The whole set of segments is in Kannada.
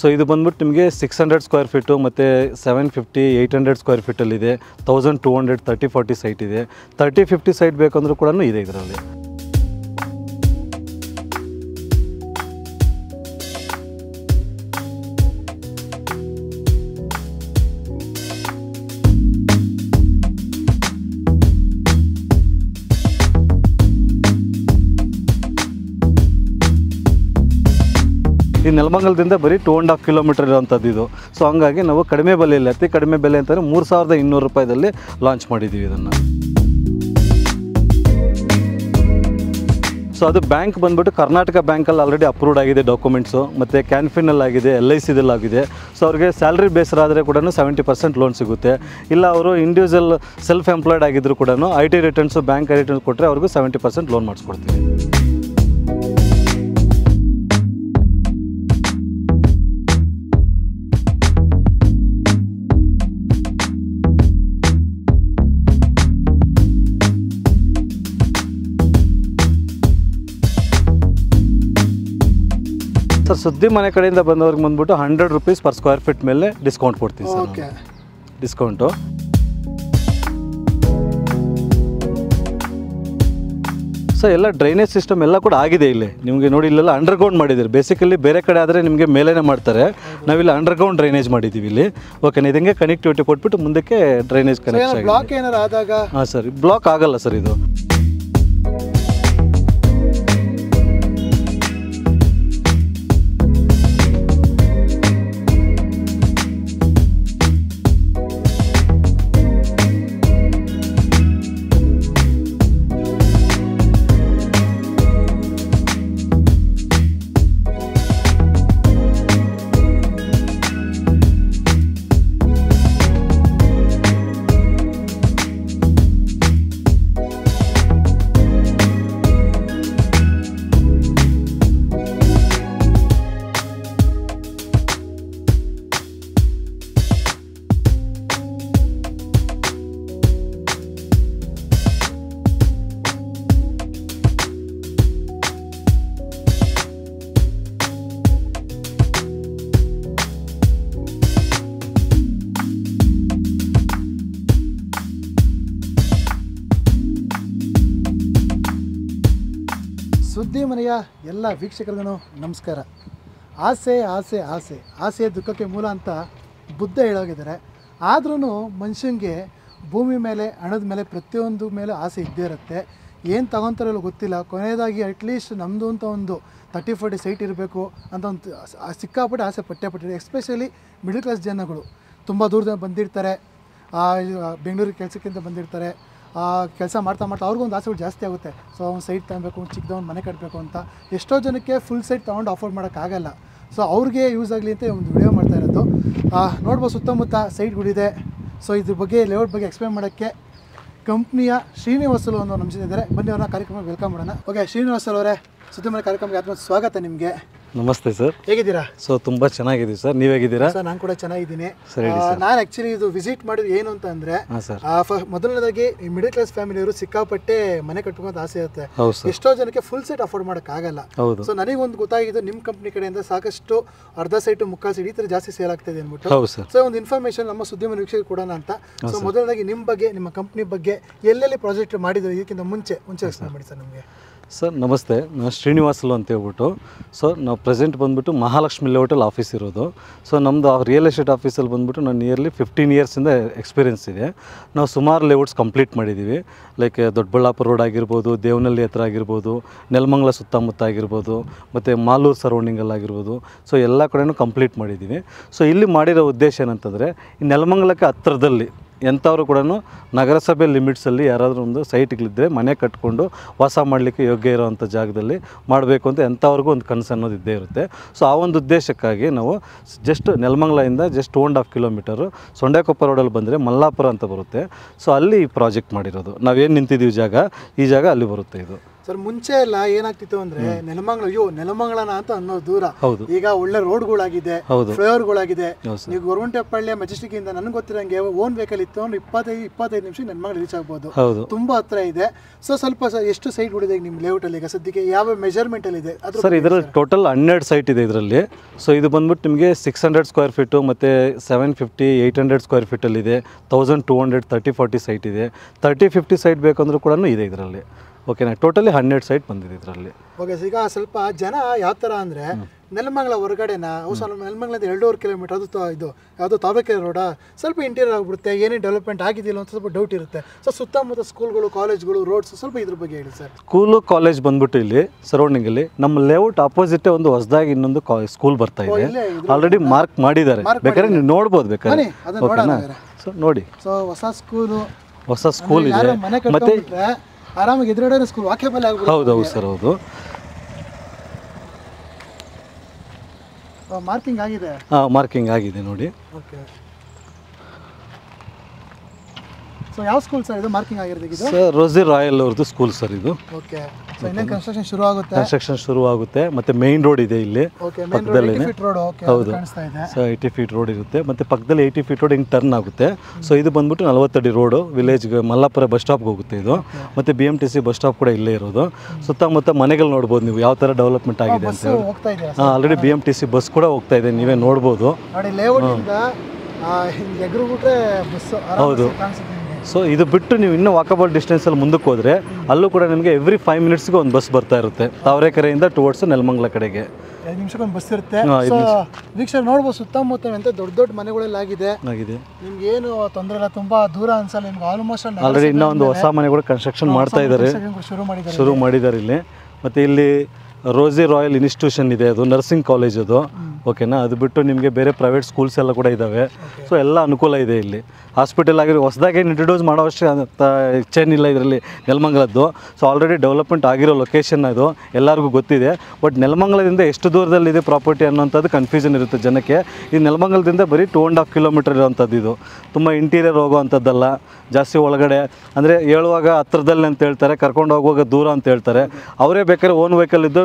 ಸೊ ಇದು ಬಂದ್ಬಿಟ್ಟು ನಿಮಗೆ ಸಿಕ್ಸ್ ಹಂಡ್ರೆಡ್ ಸ್ಕ್ವೇರ್ ಫೀಟು ಮತ್ತು seven fifty eight hundred square ಫೀಟಲ್ಲಿದೆ thousand two hundred thirty forty site ಇದೆ ತರ್ಟಿ ಫಿಫ್ಟಿ ಸೈಟ್ ಬೇಕಂದ್ರೂ ಕೂಡ ಇದೆ ಇದರಲ್ಲಿ ಈ ನೆಲಮಂಗಲದಿಂದ ಬರೀ ಟೂ ಆ್ಯಂಡ್ ಹಾಫ್ ಕಿಲೋಮೀಟರ್ ಇರೋವಂಥದ್ದು ಇದು ಸೊ ಹಂಗಾಗಿ ನಾವು ಕಡಿಮೆ ಬೆಲೆಯಲ್ಲಿ ಅತಿ ಕಡಿಮೆ ಬೆಲೆ ಅಂತಂದರೆ ಮೂರು ಸಾವಿರದ ಇನ್ನೂರು ರೂಪಾಯಿದಲ್ಲಿ ಲಾಂಚ್ ಮಾಡಿದ್ದೀವಿ ಇದನ್ನು ಸೊ ಅದು ಬ್ಯಾಂಕ್ ಬಂದ್ಬಿಟ್ಟು ಕರ್ನಾಟಕ ಬ್ಯಾಂಕಲ್ಲಿ ಆಲ್ರೆಡಿ ಅಪ್ರೂವ್ಡ್ ಆಗಿದೆ ಡಾಕ್ಯುಮೆಂಟ್ಸು ಮತ್ತು ಕ್ಯಾನ್ಫಿನಲ್ಲಾಗಿದೆ ಎಲ್ ಐ ಸಿ ದಲ್ಲಾಗಿದೆ ಸೊ ಅವ್ರಿಗೆ ಸ್ಯಾಲ್ರಿ ಬೇಸ್ರಾದರೆ ಕೂಡ ಸೆವೆಂಟಿ ಪರ್ಸೆಂಟ್ ಲೋನ್ ಸಿಗುತ್ತೆ ಇಲ್ಲ ಅವರು ಇಂಡಿವಿಜುವಲ್ ಸೆಲ್ಫ್ ಎಂಪ್ಲಾಯ್ಡ್ ಆಗಿದ್ದರೂ ಕೂಡ I T returns bank returns ಕೊಟ್ಟರೆ ಅವ್ರಿಗೂ ಸೆವೆಂಟಿ ಪರ್ಸೆಂಟ್ ಲೋನ್ ಮಾಡಿಸ್ಕೊಡ್ತೀವಿ ಸುದ್ದಿ ಮನೆ ಕಡೆಯಿಂದ ಬಂದವ್ರಿಗೆ ಬಂದ್ಬಿಟ್ಟು hundred rupees per square feet ಮೇಲೆ ಡಿಸ್ಕೌಂಟ್ ಕೊಡ್ತೀವಿ ಸರ್ ಡಿಸ್ಕೌಂಟು ಸರ್ ಎಲ್ಲ ಡ್ರೈನೇಜ್ ಸಿಸ್ಟಮ್ ಎಲ್ಲ ಕೂಡ ಆಗಿದೆ ಇಲ್ಲಿ ನಿಮಗೆ ನೋಡಿ ಇಲ್ಲೆಲ್ಲ ಅಂಡರ್ಗ್ರೌಂಡ್ ಮಾಡಿದ್ದೀರಿ ಬೇಸಿಕಲಿ ಬೇರೆ ಕಡೆ ಆದರೆ ನಿಮಗೆ ಮೇಲೇ ಮಾಡ್ತಾರೆ ನಾವಿಲ್ಲಿ ಅಂಡರ್ಗ್ರೌಂಡ್ ಡ್ರೈನೇಜ್ ಮಾಡಿದ್ದೀವಿ ಇಲ್ಲಿ ಓಕೆ ಇದಂಗೆ ಕನೆಕ್ಟಿವಿಟಿ ಕೊಟ್ಬಿಟ್ಟು ಮುಂದಕ್ಕೆ ಡ್ರೈನೇಜ್ ಕನೆಕ್ಟ್ ಆಗಿದೆ ಹಾಂ ಸರ್ ಬ್ಲಾಕ್ ಆಗಲ್ಲ ಸರ್ ಇದು ಮನೆಯ ಎಲ್ಲ ವೀಕ್ಷಕರಿಗೂ ನಮಸ್ಕಾರ ಆಸೆ ಆಸೆ ಆಸೆ ಆಸೆ ದುಃಖಕ್ಕೆ ಮೂಲ ಅಂತ ಬುದ್ಧ ಹೇಳೋಗಿದ್ದಾರೆ ಆದ್ರೂ ಮನುಷ್ಯನಿಗೆ ಭೂಮಿ ಮೇಲೆ ಹಣದ ಮೇಲೆ ಪ್ರತಿಯೊಂದು ಮೇಲೆ ಆಸೆ ಇದ್ದೇ ಇರುತ್ತೆ ಏನು ತಗೊತಾರಲ್ಲ ಗೊತ್ತಿಲ್ಲ ಕೊನೆಯದಾಗಿ ಅಟ್ಲೀಸ್ಟ್ ನಮ್ಮದು ಅಂತ ಒಂದು ತರ್ಟಿ ಫೋರ್ಟಿ ಸೈಟ್ ಇರಬೇಕು ಅಂತ ಒಂದು ಸಿಕ್ಕಾಪಟ್ಟೆ ಆಸೆ ಪಟ್ಟೆ ಪಟ್ಟಿದೆ ಎಸ್ಪೆಷಲಿ ಮಿಡಲ್ ಕ್ಲಾಸ್ ಜನಗಳು ತುಂಬ ದೂರದಿಂದ ಬಂದಿರ್ತಾರೆ ಬೆಂಗಳೂರಿಗೆ ಕೆಲಸಕ್ಕಿಂತ ಬಂದಿರ್ತಾರೆ ಕೆಲಸ ಮಾಡ್ತಾ ಮಾಡ್ತಾ ಒಂದು ಆಸೆಗಳು ಜಾಸ್ತಿ ಆಗುತ್ತೆ ಸೊ ಅವ್ನು ಸೈಟ್ ತಗೊಬೇಕು ಚಿಕ್ಕದ ಒಂದು ಮನೆ ಕಟ್ಟಬೇಕು ಅಂತ ಎಷ್ಟೋ ಜನಕ್ಕೆ ಫುಲ್ ಸೈಟ್ ತೊಗೊಂಡು ಅಫೋರ್ಡ್ ಮಾಡೋಕ್ಕಾಗಲ್ಲ ಸೊ ಅವ್ರಿಗೆ ಯೂಸ್ ಆಗಲಿ ಅಂತ ಒಂದು ವಿಡಿಯೋ ಮಾಡ್ತಾ ಇರೋದು ನೋಡ್ಬೋದು ಸುತ್ತಮುತ್ತ ಸೈಟ್ಗಳಿದೆ ಸೊ ಇದ್ರ ಬಗ್ಗೆ ಲೇಔಟ್ ಬಗ್ಗೆ ಎಕ್ಸ್ಪ್ಲೈನ್ ಮಾಡೋಕ್ಕೆ ಕಂಪ್ನಿಯ ಶ್ರೀನಿವಾಸಲು ಅನ್ನೋ ನಮ್ಮ ಜೊತೆ ಇದ್ದಾರೆ ಬನ್ನಿ ಅವ್ರನ್ನ ಕಾರ್ಯಕ್ರಮಕ್ಕೆ ವೆಲ್ಕಮ್ ಮಾಡೋಣ ಓಕೆ ಶ್ರೀನಿವಾಸಲ್ ಅವರೇ ಸುದ್ದಿ ಕಾರ್ಯಕ್ರಮಕ್ಕೆ ಆತ್ಮ ಸ್ವಾಗತ ನಿಮಗೆ ನಮಸ್ತೆ ಸರ್ ಹೇಗಿದ್ದೀರಾ ಸೊ ತುಂಬಾ ಚೆನ್ನಾಗಿದ್ದೀವಿ ಸರ್ ನೀವು ಹೇಗಿದ್ದೀರಾ ಸರ್ ನಾನು ಕೂಡ ಚೆನ್ನಾಗಿದ್ದೀನಿ ನಾನು ಆ್ಯಕ್ಚುಲಿ ಇದು ವಿಸಿಟ್ ಮಾಡಿದ್ದು ಏನು ಅಂತ ಅಂದ್ರೆ ಮೊದಲನೇದಾಗಿ ಮಿಡಲ್ ಕ್ಲಾಸ್ ಫ್ಯಾಮಿಲಿ ಅವರು ಸಿಕ್ಕಾಪಟ್ಟೆ ಮನೆ ಕಟ್ಕೊಂತ ಆಸೆ ಇರುತ್ತೆ ಎಷ್ಟೋ ಜನಕ್ಕೆ ಫುಲ್ ಸೆಟ್ ಅಫೋರ್ಡ್ ಮಾಡಕ್ ಆಗಲ್ಲ ಸೊ ಒಂದು ಗೊತ್ತಾಗಿದ್ದು ನಿಮ್ ಕಂಪ್ನಿ ಕಡೆಯಿಂದ ಸಾಕಷ್ಟು ಅರ್ಧ ಸೈಟ್ ಮುಕ್ಕಾಲು ಈ ತರ ಜಾಸ್ತಿ ಸೇಲ್ ಆಗ್ತಾ ಇದೆ ಅಂದ್ಬಿಟ್ಟು ಸೊ ಒಂದು ಇನ್ಫಾರ್ಮೇಷನ್ ನಮ್ಮ ಸುದ್ದಿ ವೀಕ್ಷಕರು ಕೊಡೋಣ ಅಂತ ಸೊ ಮೊದಲನೇದಾಗಿ ನಿಮ್ ಬಗ್ಗೆ ನಿಮ್ಮ ಕಂಪ್ನಿ ಬಗ್ಗೆ ಎಲ್ಲೆಲ್ಲಿ ಪ್ರಾಜೆಕ್ಟ್ ಮಾಡಿದ್ರು ಇದಕ್ಕಿಂತ ಮುಂಚೆ ಮುಂಚೆ ಮಾಡಿ ಸರ್ ನಮಗೆ ಸರ್ ನಮಸ್ತೆ ನಾನು ಶ್ರೀನಿವಾಸಲು ಅಂತ ಹೇಳ್ಬಿಟ್ಟು ಸೊ ನಾವು ಪ್ರೆಸೆಂಟ್ ಬಂದುಬಿಟ್ಟು ಮಹಾಲಕ್ಷ್ಮಿ ಲೇಔಟಲ್ಲಿ ಆಫೀಸ್ ಇರೋದು ಸೊ ನಮ್ಮದು ಆ ರಿಯಲ್ ಎಸ್ಟೇಟ್ ಆಫೀಸಲ್ಲಿ ಬಂದುಬಿಟ್ಟು ನಾನು ನಿಯರ್ಲಿ ಫಿಫ್ಟೀನ್ ಇಯರ್ಸಿಂದ ಎಕ್ಸ್ಪೀರಿಯನ್ಸ್ ಇದೆ ನಾವು ಸುಮಾರು ಲೇಔಟ್ಸ್ ಕಂಪ್ಲೀಟ್ ಮಾಡಿದ್ದೀವಿ ಲೈಕ್ ದೊಡ್ಡಬಳ್ಳಾಪುರ ರೋಡ್ ಆಗಿರ್ಬೋದು ದೇವನಹಳ್ಳಿ ಹತ್ರ ಆಗಿರ್ಬೋದು ನೆಲಮಂಗ್ಲ ಸುತ್ತಮುತ್ತ ಆಗಿರ್ಬೋದು ಮತ್ತು ಮಾಲೂರು ಸರೌಂಡಿಂಗಲ್ಲಾಗಿರ್ಬೋದು ಸೊ ಎಲ್ಲ ಕಡೆಯೂ ಕಂಪ್ಲೀಟ್ ಮಾಡಿದ್ದೀವಿ ಸೊ ಇಲ್ಲಿ ಮಾಡಿರೋ ಉದ್ದೇಶ ಏನಂತಂದರೆ ಈ ನೆಲಮಂಗಲಕ್ಕೆ ಹತ್ತಿರದಲ್ಲಿ ಎಂಥವರು ಕೂಡ ನಗರಸಭೆ ಲಿಮಿಟ್ಸಲ್ಲಿ ಯಾರಾದರೂ ಒಂದು ಸೈಟ್ಗಳಿದ್ದರೆ ಮನೆ ಕಟ್ಕೊಂಡು ವಾಸ ಮಾಡಲಿಕ್ಕೆ ಯೋಗ್ಯ ಇರೋವಂಥ ಜಾಗದಲ್ಲಿ ಮಾಡಬೇಕು ಅಂತ ಎಂಥವ್ರಿಗೂ ಒಂದು ಕನಸು ಅನ್ನೋದು ಇದ್ದೇ ಇರುತ್ತೆ ಸೊ ಆ ಒಂದು ಉದ್ದೇಶಕ್ಕಾಗಿ ನಾವು ಜಸ್ಟ್ ನೆಲಮಂಗ್ಲಿಂದ just two and half kilometre Sondekoppa ರೋಡಲ್ಲಿ ಬಂದರೆ ಮಲ್ಲಾಪುರ ಅಂತ ಬರುತ್ತೆ ಸೊ ಅಲ್ಲಿ ಈ ಪ್ರಾಜೆಕ್ಟ್ ಮಾಡಿರೋದು ನಾವೇನು ನಿಂತಿದ್ದೀವಿ ಜಾಗ ಈ ಜಾಗ ಅಲ್ಲಿ ಬರುತ್ತೆ ಇದು ಸರ್ ಮುಂಚೆ ಎಲ್ಲ ಏನಾಗ್ತಿತ್ತು ಅಂದ್ರೆ ನೆಲಮಂಗಲ ಅಯ್ಯೋ ನೆಲಮಂಗಲನ ಅಂತ ಅನ್ನೋ ದೂರ ಹೌದು ಈಗ ಒಳ್ಳೆ ರೋಡ್ಗಳಾಗಿದೆ ಫ್ಲೈಓವರ್ಗಳಾಗಿದೆ ನೀವು ಗೊರಗುಂಟೆಪಳ್ಳಿ ಮೆಜೆಸ್ಟಿಕ್ ಇಂದ ನನಗೆ ಗೊತ್ತಿರಂಗೆ ಓನ್ ವೆಹಿಕಲ್ ಇತ್ತು ಅಂದ್ರೆ ಇಪ್ಪತ್ತೈದು ಇಪ್ಪತ್ತೈದು ನಿಮಿಷ ನೆಲಮಂಗಲ ರೀಚ್ ಆಗ್ಬೋದು ತುಂಬಾ ಹತ್ರ ಇದೆ ಸೊ ಸ್ವಲ್ಪ ಎಷ್ಟು ಸೈಟ್ ಗಳಿದೆ ನಿಮ್ ಲೇಔಟ್ ಅಲ್ಲಿ ಈಗ ಸದ್ಯಕ್ಕೆ ಯಾವ ಮೆಜರ್ಮೆಂಟ್ ಅಲ್ಲಿ ಇದೆ ಸರ್ ಇದರಲ್ಲಿ ಟೋಟಲ್ ಹನ್ನೆರಡು ಸೈಟ್ ಇದೆ ಇದರಲ್ಲಿ ಸೊ ಇದು ಬಂದ್ಬಿಟ್ಟು ನಿಮಗೆ ಸಿಕ್ಸ್ ಹಂಡ್ರೆಡ್ ಸ್ಕ್ವೇರ್ ಫೀಟು ಮತ್ತೆ seven fifty eight hundred square feet ಅಲ್ಲಿ ಇದೆ thousand two hundred thirty forty site ಇದೆ ತರ್ಟಿ ಫಿಫ್ಟಿ ಸೈಟ್ ಬೇಕಂದ್ರೂ ಕೂಡ ಇದೆ ಇದರಲ್ಲಿ ಓಕೆನಾ ಟೋಟಲಿ ಹನ್ನೆರಡು ಸೈಟ್ ಬಂದಿದೆ ಇದರಲ್ಲಿ ಓಕೆ ಈಗ ಸ್ವಲ್ಪ ಜನ ಯಾವ ಥರ ಅಂದರೆ ನೆಲಮಂಗಲ ಹೊರಗಡೆನ ಅವು ಎರಡೂವರೆ ಕಿಲೋಮೀಟರ್ ಅದು ಇದು ಯಾವುದು ತಾಲೂಕಿನ ರೋಡಾ ಸ್ವಲ್ಪ ಇಂಟೀರಿಯರ್ ಆಗಿಬಿಡುತ್ತೆ ಏನೇ ಡೆವಲಪ್ಮೆಂಟ್ ಆಗಿದಿಲ್ಲ ಅಂತ ಸ್ವಲ್ಪ ಡೌಟ್ ಇರುತ್ತೆ ಸೊ ಸುತ್ತಮುತ್ತ ಸ್ಕೂಲ್ಗಳು ಕಾಲೇಜ್ಗಳು ರೋಡ್ಸ್ ಸ್ವಲ್ಪ ಇದ್ರ ಬಗ್ಗೆ ಹೇಳಿ ಸರ್ ಸ್ಕೂಲು ಕಾಲೇಜ್ ಬಂದ್ಬಿಟ್ಟು ಇಲ್ಲಿ ಸರೌಂಡಿಂಗಲ್ಲಿ ನಮ್ಮ ಲೇಔಟ್ ಆಪೋಸಿಟ್ ಒಂದು ಹೊಸದಾಗಿ ಇನ್ನೊಂದು ಸ್ಕೂಲ್ ಬರ್ತಾ ಇದೆ ಆಲ್ರೆಡಿ ಮಾರ್ಕ್ ಮಾಡಿದ್ದಾರೆ ಬೇಕಾದ್ರೆ ನೀವು ನೋಡ್ಬೋದು ಬೇಕಾದ್ರೆ ಸೊ ನೋಡಿ ಸೊ ಹೊಸ ಸ್ಕೂಲು ಹೊಸ ಸ್ಕೂಲ್ ಇದೆ ಮತ್ತೆ ಆರಾಮಾಗಿ ಎದುರುಗಡೆ ಸ್ಕೂಲ್ ವಾಕ್ಯಬಲ್ ಆಗ್ಬೋದು ಹೌದು ಹೌದು ಸರ್ ಹೌದು ಮಾರ್ಕಿಂಗ್ ಆಗಿದೆ ಹಾಂ ಮಾರ್ಕಿಂಗ್ ಆಗಿದೆ ನೋಡಿ ಓಕೆ ಯಾವ ಸ್ಕೂಲ್ ಸರ್ ಇದು ಮಾರ್ಕಿಂಗ್ ಆಗಿರೋದು ಇದು ಸರ್ ರೋಸಿ ರಾಯಲ್ ಅವ್ರದ್ದು ಸ್ಕೂಲ್ ಸರ್ ಇದು ಓಕೆ ಕನ್ಸ್ಟ್ರಕ್ಷನ್ ಶುರು ಆಗುತ್ತೆ ಕನ್ಸ್ಟ್ರಕ್ಷನ್ ಶುರು ಆಗುತ್ತೆ ಮತ್ತೆ ಮೇನ್ ರೋಡ್ ಇದೆ ಇಲ್ಲಿ ಪಕ್ಕದಲ್ಲಿ ಹೌದು ಸೊ ಏಯ್ಟಿ ಫೀಟ್ ರೋಡ್ ಇರುತ್ತೆ ಮತ್ತೆ ಪಕ್ಕದಲ್ಲಿ ಏಯ್ಟಿ ಫೀಟ್ ರೋಡ್ ಹಿಂಗೆ ಟರ್ನ್ ಆಗುತ್ತೆ ಸೊ ಇದು ಬಂದ್ಬಿಟ್ಟು ನಲವತ್ತಡಿ ರೋಡು ವಿಲೇಜ್ಗೆ ಮಲ್ಲಾಪುರ ಬಸ್ ಸ್ಟಾಪ್ಗೆ ಹೋಗುತ್ತೆ ಇದು ಮತ್ತೆ B M T C bus stop ಕೂಡ ಇಲ್ಲೇ ಇರೋದು ಸುತ್ತಮುತ್ತ ಮನೆಗಳು ನೋಡ್ಬೋದು ನೀವು ಯಾವ ಥರ ಡೆವಲಪ್ಮೆಂಟ್ ಆಗಿದೆ ಅಂತ already B M T C bus ಕೂಡ ಹೋಗ್ತಾ ಇದೆ ನೀವೇ ನೋಡ್ಬೋದು ಹೌದು ಸೊ ಇದು ಬಿಟ್ಟು ನೀವು ಇನ್ನೂ ವಾಕಬಲ್ ಡಿಸ್ಟೆನ್ಸಲ್ಲಿ ಮುಂದಕ್ಕೆ ಹೋದರೆ ಅಲ್ಲೂ ಕೂಡ ನಿಮಗೆ ಎವ್ರಿ ಫೈವ್ ಮಿನಿಟ್ಸ್ಗೆ ಒಂದು ಬಸ್ ಬರ್ತಾ ಇರುತ್ತೆ ತಾವರೆಕೆರೆಯಿಂದ ಟುವರ್ಡ್ಸ್ ನೆಲಮಂಗ್ಲ ಕಡೆಗೆ ಐದು ನಿಮಿಷಕ್ಕೊಂದು ಬಸ್ ಇರುತ್ತೆ ವೀಕ್ಷಕರು ನೋಡ್ಬೋದು ಸುತ್ತಮುತ್ತ ದೊಡ್ಡ ದೊಡ್ಡ ಮನೆಗಳೆಲ್ಲ ಆಗಿದೆ ಆಗಿದೆ ನಿಮ್ಗೆ ಏನು ತೊಂದರೆ ಇಲ್ಲ ತುಂಬಾ ದೂರ ಅನ್ಸಲ್ಲ ನಿಮ್ಗೆ ಆಲ್ಮೋಸ್ಟ್ ಆಲ್ರೆಡಿ ಇನ್ನೊಂದು ಹೊಸ ಮನೆಗಳು ಕನ್ಸ್ಟ್ರಕ್ಷನ್ ಮಾಡ್ತಾ ಇದ್ದಾರೆ ಶುರು ಮಾಡಿದ್ದಾರೆ ಇಲ್ಲಿ ಮತ್ತೆ ಇಲ್ಲಿ ರೋಜಿ ರಾಯಲ್ ಇನ್ಸ್ಟಿಟ್ಯೂಷನ್ ಇದೆ ಅದು ನರ್ಸಿಂಗ್ ಕಾಲೇಜ್ ಅದು ಓಕೆನಾ ಅದು ಬಿಟ್ಟು ನಿಮಗೆ ಬೇರೆ ಪ್ರೈವೇಟ್ ಸ್ಕೂಲ್ಸ್ ಎಲ್ಲ ಕೂಡ ಇದ್ದಾವೆ ಸೊ ಎಲ್ಲ ಅನುಕೂಲ ಇದೆ ಇಲ್ಲಿ ಹಾಸ್ಪಿಟಲ್ ಆಗಿರೋ ಹೊಸದಾಗಿ ಇಂಟ್ರೊಡ್ಯೂಸ್ ಮಾಡೋ ಅಂತ ಚೇನ್ ಇಲ್ಲ ಇದರಲ್ಲಿ ನೆಲಮಂಗಲದ್ದು ಸೊ ಆಲ್ರೆಡಿ ಡೆವಲಪ್ಮೆಂಟ್ ಆಗಿರೋ ಲೊಕೇಶನ್ ಅದು ಎಲ್ಲರಿಗೂ ಗೊತ್ತಿದೆ ಬಟ್ ನೆಲಮಂಗಲದಿಂದ ಎಷ್ಟು ದೂರದಲ್ಲಿದೆ ಪ್ರಾಪರ್ಟಿ ಅನ್ನೋಂಥದ್ದು ಕನ್ಫ್ಯೂಷನ್ ಇರುತ್ತೆ ಜನಕ್ಕೆ ಈ ನೆಲಮಂಗಲದಿಂದ ಬರೀ ಟೂ ಆ್ಯಂಡ್ ಹಾಫ್ ಕಿಲೋಮೀಟರ್ ಇರೋವಂಥದ್ದು ಇದು ತುಂಬ ಇಂಟೀರಿಯರ್ ಹೋಗುವಂಥದ್ದಲ್ಲ ಜಾಸ್ತಿ ಒಳಗಡೆ ಅಂದರೆ ಹೇಳುವಾಗ ಹತ್ರದಲ್ಲಿ ಅಂತ ಹೇಳ್ತಾರೆ ಕರ್ಕೊಂಡು ಹೋಗುವಾಗ ದೂರ ಅಂತ ಹೇಳ್ತಾರೆ ಅವರೇ ಬೇಕಾದ್ರೆ ಓನ್ ವೆಹಿಕಲ್ ಇದ್ದು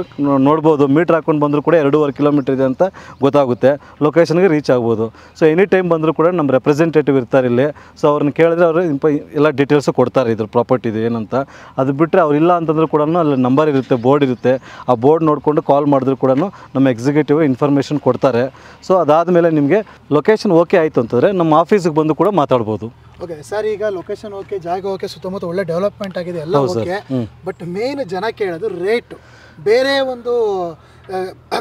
ನೋಡ್ಬೋದು ಮೀಟ್ರ್ ಹಾಕೊಂಡು ಬಂದರೂ ಕೂಡ ಎರಡೂವರೆ ಕಿಲೋಮೀಟ್ರ್ ಇದೆ ಅಂತ ಗೊತ್ತಾಗುತ್ತೆ ಲೊಕೇಶನ್ಗೆ ರೀಚ್ ಆಗ್ಬೋದು ಸೊ ಎನಿ ಟೈಮ್ ಬಂದರೂ ಕೂಡ ನಮ್ಮ ರೆಪ್ರೆಸೆಂಟೇಟಿವ್ ಇರ್ತಾರೆ ಇಲ್ಲಿ ಸೊ ಅವ್ರನ್ನ ಕೇಳಿದ್ರೆ ಅವರು ಇಂಪ ಎಲ್ಲ ಡೀಟೇಲ್ಸು ಕೊಡ್ತಾರೆ ಇದ್ರ ಪ್ರಾಪರ್ಟಿದು ಏನಂತ ಅದು ಬಿಟ್ಟರೆ ಇಲ್ಲ ಅಂತಂದ್ರೂ ಕೂಡ ಅಲ್ಲಿ ನಂಬರ್ ಇರುತ್ತೆ ಬೋರ್ಡ್ ಇರುತ್ತೆ ಆ ಬೋರ್ಡ್ ನೋಡಿಕೊಂಡು ಕಾಲ್ ಮಾಡಿದ್ರು ಕೂಡ ನಮ್ಮ ಎಕ್ಸಿಕ್ಯೂಟಿವ್ ಇನ್ಫಾರ್ಮೇಷನ್ ಕೊಡ್ತಾರೆ ಸೊ ಅದಾದಮೇಲೆ ನಿಮಗೆ ಲೊಕೇಶನ್ ಓಕೆ ಆಯಿತು ಅಂತಂದರೆ ನಮ್ಮ ಆಫೀಸಿಗೆ ಬಂದು ಕೂಡ ಮಾತಾಡ್ಬೋದು ಓಕೆ ಸರ್ ಈಗ ಲೊಕೇಶನ್ ಓಕೆ ಜಾಗ ಓಕೆ ಸುತ್ತಮುತ್ತ ಒಳ್ಳೆ ಡೆವಲಪ್ಮೆಂಟ್ ಆಗಿದೆ ಎಲ್ಲ ಓಕೆ ಬಟ್ ಮೇನ್ ಜನ ಕೇಳೋದು ರೇಟ್ ಬೇರೆ ಒಂದು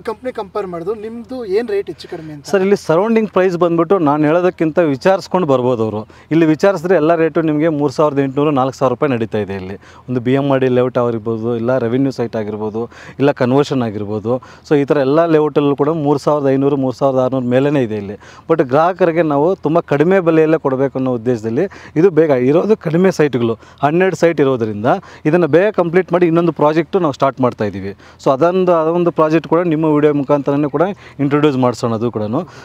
ಕಂಪ್ನಿ ಕಂಪೇರ್ ಮಾಡೋದು ನಿಮ್ಮದು ಏನು ರೇಟ್ ಹೆಚ್ಚು ಕಡಿಮೆ ಅಂತ ಸರ್ ಇಲ್ಲಿ ಸರೌಂಡಿಂಗ್ ಪ್ರೈಸ್ ಬಂದುಬಿಟ್ಟು ನಾನು ಹೇಳೋದಕ್ಕಿಂತ ವಿಚಾರಿಸ್ಕೊಂಡು ಬರ್ಬೋದು ಅವರು ಇಲ್ಲಿ ವಿಚಾರಿಸಿದ್ರೆ ಎಲ್ಲ ರೇಟು ನಿಮಗೆ ಮೂರು ಸಾವಿರದ ಎಂಟುನೂರು ನಾಲ್ಕು ಸಾವಿರ ರೂಪಾಯಿ ನಡೀತಾ ಇದೆ ಇಲ್ಲಿ ಒಂದು ಬಿ ಎಮ್ ಮಾಡಿ ಲೇಔಟ್ ಆಗಿರ್ಬೋದು ಇಲ್ಲ ರೆವಿನ್ಯೂ ಸೈಟ್ ಆಗಿರ್ಬೋದು ಇಲ್ಲ ಕನ್ವರ್ಷನ್ ಆಗಿರ್ಬೋದು ಸೊ ಈ ಥರ ಎಲ್ಲ ಲೇಔಟಲ್ಲೂ ಕೂಡ ಮೂರು ಸಾವಿರದ ಐನೂರು ಮೂರು ಸಾವಿರದ ಆರುನೂರು ಮೇಲೇ ಇದೆ ಇಲ್ಲಿ ಬಟ್ ಗ್ರಾಹಕರಿಗೆ ನಾವು ತುಂಬ ಕಡಿಮೆ ಬೆಲೆಯಲ್ಲೇ ಕೊಡಬೇಕು ಅನ್ನೋ ಉದ್ದೇಶದಲ್ಲಿ ಇದು ಬೇಗ ಇರೋದು ಕಡಿಮೆ ಸೈಟ್ಗಳು ಹನ್ನೆರಡು ಸೈಟ್ ಇರೋದರಿಂದ ಇದನ್ನು ಬೇಗ ಕಂಪ್ಲೀಟ್ ಮಾಡಿ ಇನ್ನೊಂದು ಪ್ರಾಜೆಕ್ಟು ನಾವು ಸ್ಟಾರ್ಟ್ ಮಾಡ್ತಾ ಇದ್ದೀವಿ ಸೊ ಅದೊಂದು ಅದೊಂದು ಪ್ರಾಜೆಕ್ಟ್ ಪ್ರಾಜೆಕ್ಟ್ ಕೂಡ ನಿಮ್ಮ ವಿಡಿಯೋ ಮುಖಾಂತರನೇ ಕೂಡ ಇಂಟ್ರೊಡ್ಯೂಸ್ ಮಾಡಿಸೋಣದು ಕೂಡ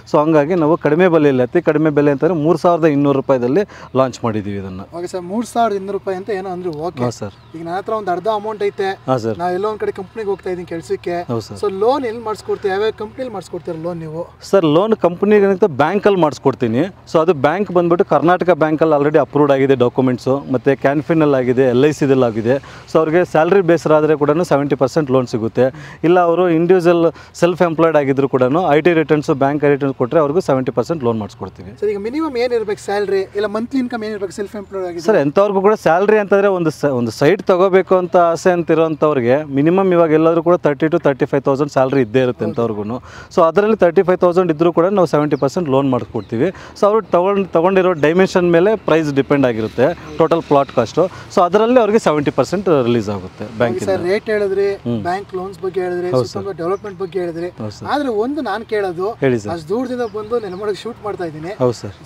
ಸೊ ಹಂಗಾಗಿ ನಾವು ಕಡಿಮೆ ಬೆಲೆಯಲ್ಲಿ ಅತಿ ಕಡಿಮೆ ಬೆಲೆ ಅಂತಂದರೆ ಮೂರು ಸಾವಿರದ ಇನ್ನೂರು ರೂಪಾಯಿದಲ್ಲಿ ಲಾಂಚ್ ಮಾಡಿದ್ದೀವಿ ಇದನ್ನು ಓಕೆ ಸರ್ ಮೂರು ಸಾವಿರದ ಇನ್ನೂರು ರೂಪಾಯಿ ಅಂತ ಏನೋ ಅಂದ್ರೆ ಓಕೆ ಸರ್ ಈಗ ನನ್ನ ಹತ್ರ ಒಂದು ಅರ್ಧ ಅಮೌಂಟ್ ಐತೆ ಸರ್ ನಾ ಎಲ್ಲೋ ಕಡೆ ಕಂಪ್ನಿಗೆ ಹೋಗ್ತಾ ಇದ್ದೀನಿ ಕೆಲಸಕ್ಕೆ ಸೊ ಲೋನ್ ಎಲ್ಲಿ ಮಾಡಿಸ್ಕೊಡ್ತೀವಿ ಯಾವ್ಯಾವ ಕಂಪ್ನಿಲಿ ಮಾಡಿಸ್ಕೊಡ್ತೀರ ಲೋನ್ ನೀವು ಸರ್ ಲೋನ್ ಕಂಪ್ನಿಗಂತ ಬ್ಯಾಂಕಲ್ಲಿ ಮಾಡಿಸ್ಕೊಡ್ತೀನಿ ಸೊ ಅದು ಬ್ಯಾಂಕ್ ಬಂದ್ಬಿಟ್ಟು ಕರ್ನಾಟಕ ಬ್ಯಾಂಕಲ್ಲಿ ಆಲ್ರೆಡಿ ಅಪ್ರೂವ್ಡ್ ಆಗಿದೆ ಡಾಕ್ಯುಮೆಂಟ್ಸು ಮತ್ತು ಕ್ಯಾನ್ಫಿನಲ್ಲಿ ಆಗಿದೆ ಎಲ್ ಐ ಸಿದಲ್ಲಿ ಆಗಿದೆ ಸೊ ಅವ್ರಿಗೆ ಸ್ಯಾಲ್ರಿ ಬೇಸರ ಆದರೆ ಕೂಡ ಸೆವೆಂಟಿ ಪರ್ಸೆಂಟ್ ಲೋನ್ ಸಿಗುತ್ತೆ ಇಲ್ಲ ಅವರು ಇಂಡಿವಿಜುವಲ್ ಸೆಲ್ಫ್ ಎಂಪ್ಲಾಯ್ಡ್ ಆಗಿದ್ರು ಕೂಡ I T returns bank returns ಕೊಟ್ಟರೆ ಅವ್ರಿಗೂ ಸೆವೆಂಟಿ ಪರ್ಸೆಂಟ್ ಲೋನ್ ಮಾಡಿಸ್ಕೊಡ್ತೀವಿ ಸರ್ ಈಗ ಮಿನಿಮಮ್ ಏನಿರಬೇಕು ಸ್ಯಾಲ್ರಿ ಇಲ್ಲ ಮಂತ್ಲಿ ಇನ್ಕಮ್ ಏನಿರಬೇಕು ಸೆಲ್ಫ್ ಎಂಪ್ಲಾಯ್ಡ್ ಆಗಿ ಸರ್ ಎಂಥವ್ರಿಗೂ ಕೂಡ ಸ್ಯಾಲ್ರಿ ಅಂತಂದರೆ ಒಂದು ಸ ಒಂದು ಸೈಟ್ ತೊಗೋಬೇಕು ಅಂತ ಆಸೆ ಅಂತಿರೋಂಥವ್ರಿಗೆ ಮಿನಿಮಮ್ ಇವಾಗ ಎಲ್ಲರೂ ಕೂಡ thirty two thirty five thousand salary ಇದ್ದೇ ಇರುತ್ತೆ ಎಂಥವ್ರಿಗೂ ಸೊ ಅದರಲ್ಲಿ ತರ್ಟಿ ಫೈವ್ ತೌಸಂಡ್ ಇದ್ದರೂ ಕೂಡ ನಾವು ಸೆವೆಂಟಿ ಪರ್ಸೆಂಟ್ ಲೋನ್ ಮಾಡಿಸ್ಕೊಡ್ತೀವಿ ಸೊ ಅವರು ತಗೊಂಡು ತೊಗೊಂಡಿರೋ ಡೈಮೆನ್ಷನ್ ಮೇಲೆ ಪ್ರೈಸ್ ಡಿಪೆಂಡ್ ಆಗಿರುತ್ತೆ ಟೋಟಲ್ ಪ್ಲಾಟ್ ಕಾಸ್ಟು ಸೊ ಅದರಲ್ಲಿ ಅವ್ರಿಗೆ ಸೆವೆಂಟಿ ಪರ್ಸೆಂಟ್ ರಿಲೀಸ್ ಆಗುತ್ತೆ ಬ್ಯಾಂಕ್ ಬ್ಯಾಂಕ್ ಬಗ್ಗೆ ಹೇಳಿದ್ರೆ ಡೆವಲಪ್ಮೆಂಟ್ ಬಗ್ಗೆ ಹೇಳಿದ್ರಿ ಆದ್ರೆ ಒಂದು ನಾನು ಕೇಳೋದು ಅಷ್ಟು ದೂರದಿಂದ ಬಂದು ನೆಲಮಡಗ್ ಶೂಟ್ ಮಾಡ್ತಾ ಇದ್ದೀನಿ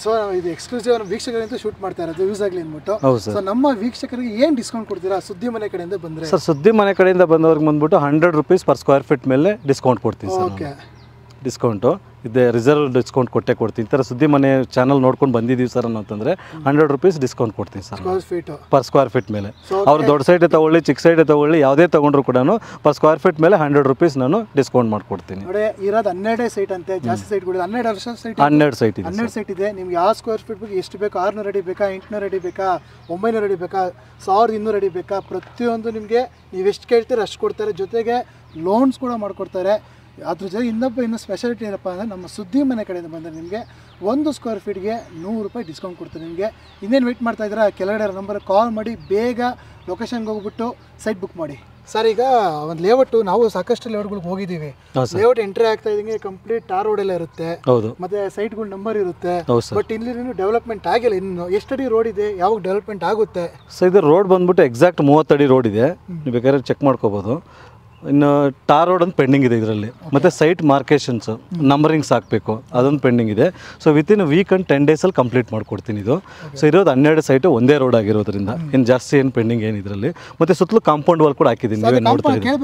ಸೊ ಇದು ಎಕ್ಸ್ಕ್ಲೂಸಿವ್ ವೀಕ್ಷಕರಿಂದ ಶೂಟ್ ಮಾಡ್ತಾ ಇರೋದು ಯೂಸ್ ಆಗಲಿ ಅಂದ್ಬಿಟ್ಟು ಸೊ ನಮ್ಮ ವೀಕ್ಷಕರಿಗೆ ಏನ್ ಡಿಸ್ಕೌಂಟ್ ಕೊಡ್ತೀರಾ ಸುದ್ದಿ ಮನೆ ಕಡೆಯಿಂದ ಬಂದ್ರೆ ಸರ್ ಸುದ್ದಿ ಮನೆ ಕಡೆಯಿಂದ ಬಂದವ್ರಿಗೆ ಬಂದ್ಬಿಟ್ಟು hundred rupees per square feet ಮೇಲೆ ಡಿಸ್ಕೌಂಟ್ ಕೊಡ್ತೀವಿ ಓಕೆ ಡಿಸ್ಕೌಂಟು ಇದೆ ರಿಸರ್ವ್ ಡಿಸ್ಕೌಂಟ್ ಕೊಟ್ಟೆ ಕೊಡ್ತೀನಿ ಈ ಥರ ಸುದ್ದಿ ಮನೆ ಚಾನಲ್ ನೋಡ್ಕೊಂಡು ಬಂದಿದ್ದೀವಿ ಸರ್ ಅಂತಂದರೆ ಹಂಡ್ರೆಡ್ ರುಪೀಸ್ ಡಿಸ್ಕೌಂಟ್ ಕೊಡ್ತೀನಿ ಸರ್ ಪರ್ ಸ್ಕ್ವೇರ್ ಫೀಟ್ ಮೇಲೆ ಅವ್ರು ದೊಡ್ಡ ಸೈಡೇ ತೊಗೊಳ್ಳಿ ಚಿಕ್ಕ ಸೈಡೇ ತೊಗೊಳ್ಳಿ ಯಾವುದೇ ತೊಗೊಂಡ್ರು ಕೂಡ ಪರ್ ಸ್ಕ್ವೇರ್ ಫೀಟ್ ಮೇಲೆ ಹಂಡ್ರೆಡ್ ರುಪೀಸ್ ನಾನು ಡಿಸ್ಕೌಂಟ್ ಮಾಡಿಕೊಡ್ತೀನಿ ಇರೋದು ಹನ್ನೆರಡೇ ಸೈಟ್ ಅಂತೆ ಜಾಸ್ತಿ ಸೈಟ್ಗಳು ಹನ್ನೆರಡು ವರ್ಷ ಸೈಟ್ ಹನ್ನೆರಡು ಸೈಟ್ ಇದೆ ಹನ್ನೆರಡು ಸೈಟ್ ಇದೆ ನಿಮ್ಗೆ ಯಾವ ಸ್ಕ್ವೇರ್ ಫೀಟ್ ಬಗ್ಗೆ ಎಷ್ಟು ಬೇಕು ಆರುನೂರು ಅಡಿ ಬೇಕಾ ಎಂಟುನೂರು ಅಡಿ ಬೇಕಾ ಒಂಬೈನೂರ ಅಡಿ ಬೇಕಾ ಸಾವಿರದ ಇನ್ನೂರು ಅಡಿ ಬೇಕಾ ಪ್ರತಿಯೊಂದು ನಿಮಗೆ ನೀವು ಎಷ್ಟು ಕೇಳ್ತೀರ ಅಷ್ಟು ಕೊಡ್ತಾರೆ ಜೊತೆಗೆ ಲೋನ್ಸ್ ಕೂಡ ಮಾಡಿಕೊಡ್ತಾರೆ ಅದ್ರ ಜೊತೆ ಇನ್ನೊಬ್ಬ ಇನ್ನೂ ಸ್ಪೆಷಾಲಿಟಿ ಏನಪ್ಪ ಅಂದರೆ ನಮ್ಮ ಸುದ್ದಿ ಮನೆ ಕಡೆಯಿಂದ ಬಂದರೆ ನಿಮಗೆ ಒಂದು ಸ್ಕ್ವೇರ್ ಫೀಟ್ಗೆ ನೂರು ರೂಪಾಯಿ ಡಿಸ್ಕೌಂಟ್ ಕೊಡ್ತೀನಿ ನಿಮಗೆ ಇನ್ನೇನು ವೇಟ್ ಮಾಡ್ತಾ ಇದ್ದೀರಾ ಕೆಳಗಡೆ ನಂಬರ್ ಕಾಲ್ ಮಾಡಿ ಬೇಗ ಲೊಕೇಶನ್ಗೆ ಹೋಗ್ಬಿಟ್ಟು ಸೈಟ್ ಬುಕ್ ಮಾಡಿ ಸರ್ ಈಗ ಒಂದು ಲೇಔಟು ನಾವು ಸಾಕಷ್ಟು ಲೇಔಟ್ಗಳಿಗೆ ಹೋಗಿದ್ದೀವಿ ಲೇಔಟ್ ಎಂಟ್ರಿ ಆಗ್ತಾ ಇದ್ದಂಗೆ ಕಂಪ್ಲೀಟ್ ಟಾರ್ ರೋಡ್ ಎಲ್ಲ ಇರುತ್ತೆ ಮತ್ತೆ ಸೈಟ್ಗಳ ನಂಬರ್ ಇರುತ್ತೆ ಬಟ್ ಇಲ್ಲಿ ಡೆವಲಪ್ಮೆಂಟ್ ಆಗಿಲ್ಲ ಇನ್ನು ಎಷ್ಟಡಿ ರೋಡ್ ಇದೆ ಯಾವಾಗ ಡೆವಲಪ್ಮೆಂಟ್ ಆಗುತ್ತೆ ಸರ್ ಇದು ರೋಡ್ ಬಂದ್ಬಿಟ್ಟು ಎಕ್ಸಾಕ್ಟ್ ಮೂವತ್ತಡಿ ರೋಡ್ ಇದೆ ನೀವು ಬೇಕಾದ್ರೆ ಚೆಕ್ ಮಾಡ್ಕೋಬಹುದು ಇನ್ನು ಟಾರ್ ರೋಡ್ ಒಂದು ಪೆಂಡಿಂಗ್ ಇದೆ ಇದರಲ್ಲಿ ಮತ್ತು ಸೈಟ್ ಮಾರ್ಕೇಶನ್ಸ್ ನಂಬರಿಂಗ್ಸ್ ಹಾಕಬೇಕು ಅದೊಂದು ಪೆಂಡಿಂಗ್ ಇದೆ so in week and ten ಡೇಸಲ್ಲಿ ಕಂಪ್ಲೀಟ್ ಮಾಡ್ಕೊಡ್ತೀನಿ ಇದು ಸೊ ಇರೋದು ಹನ್ನೆರಡು ಸೈಟು ಒಂದೇ ರೋಡ್ ಆಗಿರೋದ್ರಿಂದ ಇನ್ನು ಜಾಸ್ತಿ ಏನು ಪೆಂಡಿಂಗ್ ಏನು ಇದರಲ್ಲಿ ಮತ್ತು ಸುತ್ತಲೂ ಕಾಂಪೌಂಡ್ ವಾಲ್ ಕೂಡ ಹಾಕಿದ್ದೀನಿ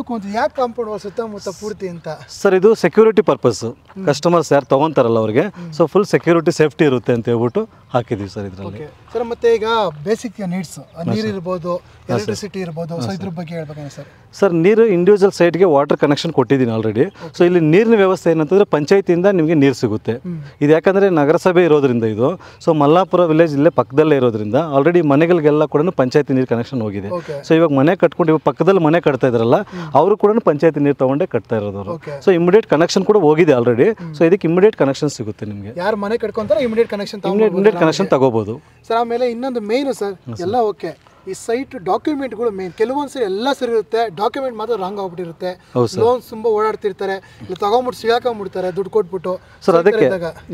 ಕಾಂಪೌಂಡ್ ವಾಲ್ ಸುತ್ತಮುತ್ತ ಪೂರ್ತಿ ಅಂತ ಸರ್ ಇದು ಸೆಕ್ಯೂರಿಟಿ ಪರ್ಪಸ್ ಕಸ್ಟಮರ್ಸ್ ಯಾರು ತಗೊಂತಾರಲ್ಲ ಅವ್ರಿಗೆ ಸೊ ಫುಲ್ ಸೆಕ್ಯೂರಿಟಿ ಸೇಫ್ಟಿ ಇರುತ್ತೆ ಅಂತ ಹೇಳ್ಬಿಟ್ಟು ಹಾಕಿದೀವಿ ಸರ್ ಇದರಲ್ಲಿ ಸರ್ ಮತ್ತೆ ಈಗ ಬೇಸಿಕ್ ನೀಡ್ಸ್ ನೀರು ಇರ್ಬೋದು ಎಲೆಕ್ಟ್ರಿಸಿಟಿ ಇರ್ಬೋದು ಸೊ ಇದ್ರ ಬಗ್ಗೆ ಸರ್ ಸರ್ ನೀರು ಇಂಡಿವಿಜುವಲ್ ಸೈಟ್ಗೆ ವಾಟರ್ ಕನೆಕ್ಷನ್ ಕೊಟ್ಟಿದ್ದೀನಿ ಆಲ್ರೆಡಿ ಸೊ ಇಲ್ಲಿ ನೀರಿನ ವ್ಯವಸ್ಥೆ ಏನಂತಂದರೆ ಪಂಚಾಯತಿಯಿಂದ ನಿಮಗೆ ನೀರು ಸಿಗುತ್ತೆ ಇದು ಯಾಕಂದರೆ ನಗರಸಭೆ ಇರೋದ್ರಿಂದ ಇದು ಸೊ ಮಲ್ಲಾಪುರ ವಿಲೇಜ್ ಇಲ್ಲೇ ಪಕ್ಕದಲ್ಲೇ ಇರೋದ್ರಿಂದ ಆಲ್ರೆಡಿ ಮನೆಗಳಿಗೆಲ್ಲ ಕೂಡ ಪಂಚಾಯತಿ ನೀರು ಕನೆಕ್ಷನ್ ಹೋಗಿದೆ ಸೊ ಇವಾಗ ಮನೆ ಕಟ್ಕೊಂಡು ಇವಾಗ ಪಕ್ಕದಲ್ಲಿ ಮನೆ ಕಟ್ತಾ ಇದ್ರಲ್ಲ ಅವರು ಕೂಡ ಪಂಚಾಯತಿ ನೀರು ತೊಗೊಂಡೇ ಕಟ್ತಾ ಇರೋದವರು ಸೊ ಇಮಿಡಿಯೇಟ್ ಕನೆಕ್ಷನ್ ಕೂಡ ಹೋಗಿದೆ ಆಲ್ರೆಡಿ ಸೊ ಇದಕ್ಕೆ ಇಮಿಡಿಯೇಟ್ ಕನೆಕ್ಷನ್ ಸಿಗುತ್ತೆ ನಿಮಗೆ ಯಾರು ಮನೆ ಕಟ್ಕೊಂತಾರೆ ಇಮಿಡಿಯೇಟ್ ಕನೆಕ್ಷನ್ ಇಮಿಡಿಯೇಟ್ ಕನೆಕ್ಷನ್ ತಗೋಬಹುದು ಸರ್ ಆಮೇಲೆ ಇನ್ನೊಂದು ಮೇಯ್ನು ಸರ್ ಎಲ್ಲ ಓಕೆ ಈ ಸೈಟ್ ಡಾಕ್ಯುಮೆಂಟ್ಗಳು ಮೇನ್ ಕೆಲವೊಂದು ಸರಿ ಎಲ್ಲ ಸರಿ ಇರುತ್ತೆ ಡಾಕ್ಯುಮೆಂಟ್ ಮಾತ್ರ ರಾಂಗ್ ಆಗ್ಬಿಟ್ಟಿರುತ್ತೆ ಲೋನ್ ತುಂಬಾ ಓಡಾಡ್ತಿರ್ತಾರೆ ಇಲ್ಲ ತಗೊಂಬಿಟ್ಟು ಸಿಗಾಕೊಂಡ್ಬಿಡ್ತಾರೆ ದುಡ್ಡು ಕೊಟ್ಬಿಟ್ಟು ಸರ್ ಅದಕ್ಕೆ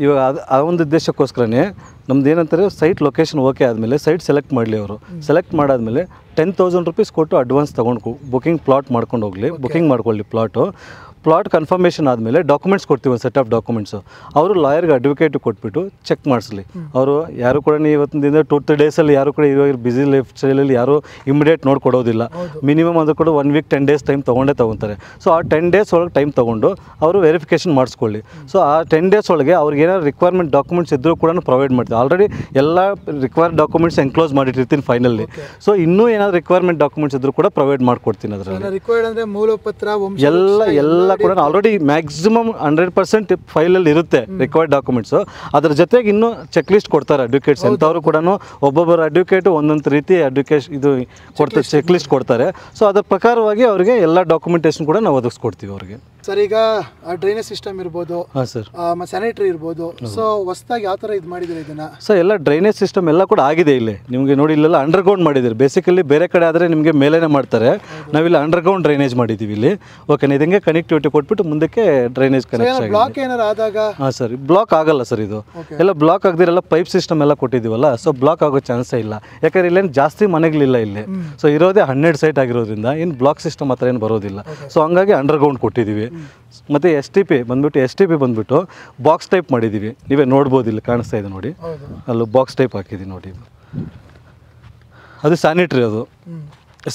ಇವಾಗ ಆ ಒಂದು ಉದ್ದೇಶಕ್ಕೋಸ್ಕರನೇ ನಮ್ದು ಏನಂತಾರೆ ಸೈಟ್ ಲೊಕೇಶನ್ ಓಕೆ ಆದಮೇಲೆ ಸೈಟ್ ಸೆಲೆಕ್ಟ್ ಮಾಡಲಿ ಅವರು ಸೆಲೆಕ್ಟ್ ಮಾಡಾದ್ಮೇಲೆ ಟೆನ್ ತೌಸಂಡ್ ರುಪೀಸ್ ಕೊಟ್ಟು ಅಡ್ವಾನ್ಸ್ ತೊಗೊಂಡು ಬುಕಿಂಗ್ ಪ್ಲಾಟ್ ಮಾಡ್ಕೊಂಡು ಹೋಗ್ಲಿ ಬುಕಿಂಗ್ ಮಾಡ್ಕೊಳ್ಳಿ ಪ್ಲಾಟು ಪ್ಲಾಟ್ ಕನ್ಫರ್ಮೇಷನ್ ಆದಮೇಲೆ ಡಾಕ್ಯುಮೆಂಟ್ಸ್ ಕೊಡ್ತೀವಿ ಒಂದು ಸೆಟ್ ಆಫ್ ಡಾಕ್ಯುಮೆಂಟ್ಸು ಅವರು ಲಾಯರ್ಗೆ ಅಡ್ವೊಕೇಟ್ ಕೊಟ್ಬಿಟ್ಟು ಚೆಕ್ ಮಾಡಿಸ್ಲಿ ಅವರು ಯಾರು ಕೂಡ ಇವತ್ತಿನಿಂದ ದಿನ ಟು ತ್ರೀ ಡೇಸಲ್ಲಿ ಯಾರು ಕೂಡ ಇರೋ ಬಿಸಿ ಲೈಫ್ ಸ್ಟೈಲಲ್ಲಿ ಯಾರು ಇಮಿಡಿಯೇಟ್ ನೋಡ್ಕೊಡೋದಿಲ್ಲ ಮಿನಿಮಮ್ ಅಂದ್ರೆ ಕೂಡ one week ten days time ತೊಗೊಂಡೇ ತೊಗೊತಾರೆ ಸೊ ಆ ಟೆನ್ ಡೇಸ್ ಒಳಗೆ ಟೈಮ್ ತೊಗೊಂಡು ಅವರು ವೆರಿಫಿಕೇಷನ್ ಮಾಡಿಸ್ಕೊಳ್ಳಿ ಸೊ ಆ ಟೆನ್ ಡೇಸ್ ಒಳಗೆ ಅವ್ರಿಗೆ ಏನಾದ್ರು ರಿಕ್ವೈರ್ಮೆಂಟ್ ಡಾಕ್ಯುಮೆಂಟ್ಸ್ ಇದ್ದರೂ ಕೂಡ ಪ್ರೊವೈಡ್ ಮಾಡ್ತೀವಿ ಆಲ್ರೆಡಿ ಎಲ್ಲ ರಿಕ್ವೈರ್ಡ್ ಡಾಕ್ಯುಮೆಂಟ್ಸ್ ಎನ್ಕ್ಲೋಸ್ ಮಾಡಿಟ್ಟಿರ್ತೀನಿ ಫೈನಲ್ಲಿ ಸೊ ಇನ್ನೂ ಏನಾದ್ರು ರಿಕ್ವೈರ್ಮೆಂಟ್ ಡಾಕ್ಯುಮೆಂಟ್ಸ್ ಇದ್ರು ಕೂಡ ಪ್ರೊವೈಡ್ ಮಾಡಿಕೊಡ್ತೀನಿ ಅದರಲ್ಲಿ ಎಲ್ಲ ಎಲ್ಲ ಎಲ್ಲ ಕೂಡ ಆಲ್ರೆಡಿ ಮ್ಯಾಕ್ಸಿಮಮ್ ಹಂಡ್ರೆಡ್ ಪರ್ಸೆಂಟ್ ಅಲ್ಲಿ ಇರುತ್ತೆ ರಿಕ್ವೈರ್ಡ್ ಡಾಕ್ಯುಮೆಂಟ್ಸ್ ಅದರ ಜೊತೆಗೆ ಇನ್ನು ಚೆಕ್ ಲಿಸ್ಟ್ ಕೊಡ್ತಾರೆ ಅಡ್ವೊಕೇಟ್ಸ್ ಎಂತವ್ರು ಕೂಡ ಒಬ್ಬೊಬ್ಬರ ಅಡ್ವೊಕೇಟ್ ಒಂದೊಂದು ರೀತಿ ಅಡ್ವೊಕೇಶ್ ಇದು ಕೊಡ್ತಾರೆ ಚೆಕ್ ಲಿಸ್ಟ್ ಕೊಡ್ತಾರೆ ಸೊ ಅದರ ಪ್ರಕಾರವಾಗಿ ಅವರಿಗೆ ಎಲ್ಲ ಡಾಕ್ಯುಮೆಂಟೇಶನ್ ಕೂಡ ನಾವು ಒದಗಿಸ್ಕೊಡ್ತೀವಿ ಅವರಿಗೆ ಸರ್ ಈಗ ಡ್ರೈನೇಜ್ ಸಿಸ್ಟಮ್ ಇರ್ಬೋದು ಸರ್ ಸ್ಯಾನಿಟರಿ ಇರ್ಬೋದು ಸೊ ಹೊಸದಾಗಿ ಯಾವ ತರ ಇದು ಮಾಡಿದ್ರೆ ಇದನ್ನ ಸರ್ ಎಲ್ಲ ಡ್ರೈನೇಜ್ ಸಿಸ್ಟಮ್ ಎಲ್ಲ ಕೂಡ ಆಗಿದೆ ಇಲ್ಲಿ ನಿಮಗೆ ನೋಡಿ ಇಲ್ಲೆಲ್ಲ ಅಂಡರ್ಗ್ರೌಂಡ್ ಮಾಡಿದ್ದಾರೆ ಬೇಸಿಕಲಿ ಬೇರೆ ಕಡೆ ಆದರೆ ನಿಮಗೆ ಮೇಲೇನೆ ಮಾಡ್ತಾರೆ ನಾವಿಲ್ಲಿ ಅಂಡರ್ಗ್ರೌಂಡ್ ಡ್ರೈನೇಜ್ ಮಾಡಿದೀವಿ ಇಲ್ಲಿ ಓಕೆ ಇದಂಗೆ ಕನೆಕ್ಟಿವಿಟಿ ಕನೆಕ್ಟಿವಿಟಿ ಕೊಟ್ಬಿಟ್ಟು ಮುಂದಕ್ಕೆ ಡ್ರೈನೇಜ್ ಕನೆಕ್ಷನ್ ಬ್ಲಾಕ್ ಏನಾರು ಆದಾಗ ಹಾಂ ಸರ್ ಬ್ಲಾಕ್ ಆಗಲ್ಲ ಸರ್ ಇದು ಎಲ್ಲ ಬ್ಲಾಕ್ ಆಗದಿರಲ್ಲ ಪೈಪ್ ಸಿಸ್ಟಮ್ ಎಲ್ಲ ಕೊಟ್ಟಿದ್ದೀವಲ್ಲ ಸೊ ಬ್ಲಾಕ್ ಆಗೋ ಚಾನ್ಸೇ ಇಲ್ಲ ಯಾಕಂದ್ರೆ ಇಲ್ಲೇನು ಜಾಸ್ತಿ ಮನೆಗಳಿಲ್ಲ ಇಲ್ಲಿ ಸೊ ಇರೋದೇ ಹನ್ನೆರಡು ಸೈಟ್ ಆಗಿರೋದ್ರಿಂದ ಇನ್ನು ಬ್ಲಾಕ್ ಸಿಸ್ಟಮ್ ಹತ್ರ ಏನು ಬರೋದಿಲ್ಲ ಸೊ ಹಂಗಾಗಿ ಅಂಡರ್ಗ್ರೌಂಡ್ ಕೊಟ್ಟಿದ್ದೀವಿ ಮತ್ತು ಎಸ್ ಟಿ ಪಿ ಬಂದುಬಿಟ್ಟು ಎಸ್ ಟಿ ಪಿ ಬಂದುಬಿಟ್ಟು ಬಾಕ್ಸ್ ಟೈಪ್ ಮಾಡಿದ್ದೀವಿ ನೀವೇ ನೋಡ್ಬೋದು ಇಲ್ಲಿ ಕಾಣಿಸ್ತಾ ಇದೆ ನೋಡಿ ಅಲ್ಲೂ ಬಾಕ್ಸ್ ಟೈಪ್ ಹಾಕಿದ್ದೀವಿ ನೋಡಿ ಅದು ಸ್ಯಾನಿಟ್ರಿ ಅದು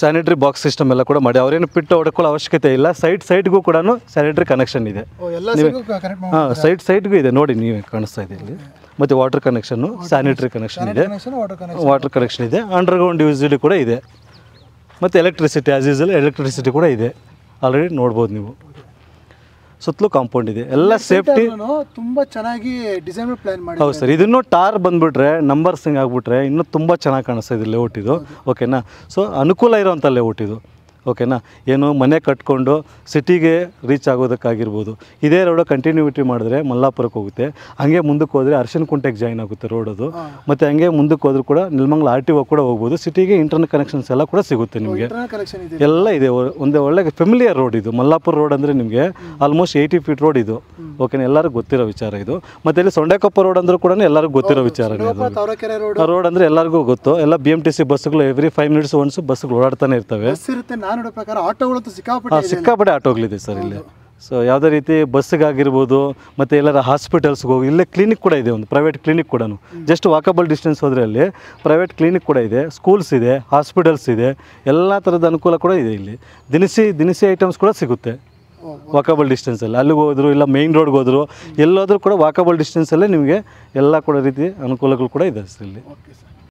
ಸ್ಯಾನಿಟರಿ ಬಾಕ್ಸ್ ಸಿಸ್ಟಮ್ ಎಲ್ಲ ಕೂಡ ಮಾಡಿ ಅವರೇನು ಪಿಟ್ಟು ಹೊಡ್ಕೊಳ್ಳೋ ಅವಶ್ಯಕತೆ ಇಲ್ಲ ಸೈಡ್ ಸೈಡ್ಗೂ ಕೂಡ ಸ್ಯಾನಿಟರಿ ಕನೆಕ್ಷನ್ ಇದೆ ಹಾಂ ಸೈಡ್ ಸೈಡ್ಗೂ ಇದೆ ನೋಡಿ ನೀವು ಕಾಣಿಸ್ತಾ ಇದೆ ಇಲ್ಲಿ ಮತ್ತು ವಾಟರ್ ಕನೆಕ್ಷನ್ನು ಸ್ಯಾನಿಟರಿ ಕನೆಕ್ಷನ್ ಇದೆ ವಾಟರ್ ಕನೆಕ್ಷನ್ ಇದೆ ಅಂಡರ್ಗ್ರೌಂಡ್ ಯೂಸಿಡಿ ಕೂಡ ಇದೆ ಮತ್ತು ಎಲೆಕ್ಟ್ರಿಸಿಟಿ ಆ್ಯಸ್ ಯೂಸಲ್ ಎಲೆಕ್ಟ್ರಿಸಿಟಿ ಕೂಡ ಇದೆ ಆಲ್ರೆಡಿ ನೋಡ್ಬೋದು ನೀವು ಸುತ್ತಲೂ ಕಾಂಪೌಂಡ್ ಇದೆ ಎಲ್ಲ ಸೇಫ್ಟಿ ತುಂಬಾ ಚೆನ್ನಾಗಿ ಡಿಸೈನ್ ಪ್ಲಾನ್ ಮಾಡಿ ಹೌದು ಸರ್ ಇದನ್ನು ಟಾರ್ ಬಂದ್ಬಿಟ್ರೆ ನಂಬರ್ಸ್ ಹಿಂಗೆ ಆಗ್ಬಿಟ್ರೆ ಇನ್ನೂ ತುಂಬ ಚೆನ್ನಾಗಿ ಕಾಣಿಸ್ತಾ ಇದೆ ಲೇಔಟ್ ಇದು ಓಕೆನಾ ಸೊ ಅನುಕೂಲ ಇರೋವಂಥ ಲೇಔಟ್ ಇದು ಓಕೆನಾ ಏನು ಮನೆ ಕಟ್ಕೊಂಡು ಸಿಟಿಗೆ ರೀಚ್ ಆಗೋದಕ್ಕಾಗಿರ್ಬೋದು ಇದೇ ರೋಡ ಕಂಟಿನ್ಯೂಟಿ ಮಾಡಿದ್ರೆ ಮಲ್ಲಾಪುರಕ್ಕೆ ಹೋಗುತ್ತೆ ಹಂಗೆ ಮುಂದಕ್ಕೆ ಹೋದರೆ ಅರ್ಶನ್ ಕುಂಟೆಗೆ ಜಾಯ್ನ್ ಆಗುತ್ತೆ ರೋಡದು ಮತ್ತು ಹಂಗೆ ಮುಂದಕ್ಕೆ ಹೋದ್ರೂ ಕೂಡ ನಿಲ್ಮಂಗ್ಲ ಆರ್ ಟಿ ಒ ಕೂಡ ಹೋಗ್ಬೋದು ಸಿಟಿಗೆ ಇಂಟರ್ನೆಟ್ ಕನೆಕ್ಷನ್ಸ್ ಎಲ್ಲ ಕೂಡ ಸಿಗುತ್ತೆ ನಿಮಗೆ ಎಲ್ಲ ಇದೆ ಒಂದೇ ಒಳ್ಳೆ ಫೆಮಿಲಿಯರ್ ರೋಡ್ ಇದು ಮಲ್ಲಾಪುರ ರೋಡ್ ಅಂದರೆ ನಿಮಗೆ ಆಲ್ಮೋಸ್ಟ್ ಏಯ್ಟಿ ಫೀಟ್ ರೋಡ್ ಇದು ಓಕೆನಾ ಎಲ್ಲರಿಗೂ ಗೊತ್ತಿರೋ ವಿಚಾರ ಇದು ಮತ್ತು ಇಲ್ಲಿ ಸೊಂಡೆಕೊಪ್ಪ ರೋಡ್ ಅಂದರೂ ಕೂಡ ಎಲ್ಲರಿಗೂ ಗೊತ್ತಿರೋ ವಿಚಾರ ರೋಡ್ ಅಂದರೆ ಎಲ್ಲರಿಗೂ ಗೊತ್ತು ಎಲ್ಲ ಬಿ ಎಂ ಟಿ ಸಿ ಬಸ್ಗಳು ಎವ್ರಿ ಫೈವ್ ಮಿನಿಟ್ಸ್ ಒನ್ಸು ಬಸ್ಗಳು ಓಡಾಡ್ತಾನೆ ಇರ್ತವೆ ನಾನು ನೋಡೋ ಪ್ರಕಾರ ಆಟೋಗಳಂತೂ ಸಿಕ್ಕಾಪಟ್ಟೆ ಇದೆ. ಸಿಕ್ಕಾಪಟ್ಟೆ ಆಟೋಗಳಿದೆ ಸರ್ ಇಲ್ಲಿ ಸೊ ಯಾವುದೇ ರೀತಿ ಬಸ್ಸಿಗಾಗಿರ್ಬೋದು ಮತ್ತು ಎಲ್ಲರ ಹಾಸ್ಪಿಟಲ್ಸ್ಗೆ ಹೋಗಿ ಇಲ್ಲೇ ಕ್ಲಿನಿಕ್ ಕೂಡ ಇದೆ ಒಂದು ಪ್ರೈವೇಟ್ ಕ್ಲಿನಿಕ್ ಕೂಡ ಜಸ್ಟ್ ವಾಕಬಲ್ ಡಿಸ್ಟೆನ್ಸ್ ಹೋದರೆ ಅಲ್ಲಿ ಪ್ರೈವೇಟ್ ಕ್ಲಿನಿಕ್ ಕೂಡ ಇದೆ ಸ್ಕೂಲ್ಸ್ ಇದೆ ಹಾಸ್ಪಿಟಲ್ಸ್ ಇದೆ ಎಲ್ಲ ಥರದ ಅನುಕೂಲ ಕೂಡ ಇದೆ ಇಲ್ಲಿ ದಿನಸಿ ದಿನಸಿ ಐಟಮ್ಸ್ ಕೂಡ ಸಿಗುತ್ತೆ ವಾಕಬಲ್ ಡಿಸ್ಟೆನ್ಸಲ್ಲಿ ಅಲ್ಲಿಗೆ ಹೋದ್ರು ಇಲ್ಲ ಮೇಯ್ನ್ ರೋಡ್ಗೆ ಹೋದ್ರು ಎಲ್ಲಾದರೂ ಕೂಡ ವಾಕಬಲ್ ಡಿಸ್ಟೆನ್ಸಲ್ಲೇ ನಿಮಗೆ ಎಲ್ಲ ಕೂಡ ರೀತಿ ಅನುಕೂಲಗಳು ಕೂಡ ಇದೆ ಸರ್ ಇಲ್ಲಿ ಓಕೆ ಸರ್